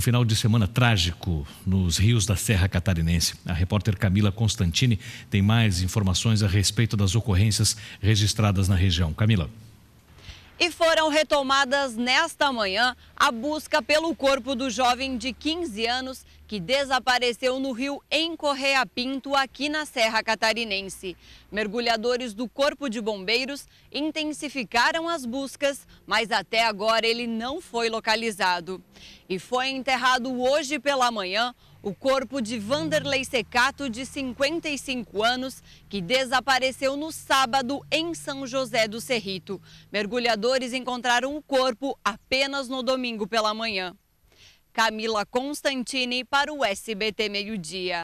Final de semana trágico nos rios da Serra Catarinense. A repórter Camila Constantini tem mais informações a respeito das ocorrências registradas na região. Camila e foram retomadas nesta manhã a busca pelo corpo do jovem de 15 anos que desapareceu no rio em Correia Pinto, aqui na Serra Catarinense. Mergulhadores do Corpo de Bombeiros intensificaram as buscas, mas até agora ele não foi localizado. E foi enterrado hoje pela manhã o corpo de Vanderlei Secato, de 55 anos, que desapareceu no sábado em São José do Cerrito. Mergulhadores encontraram o corpo apenas no domingo pela manhã. Camila Constantini para o SBT Meio Dia.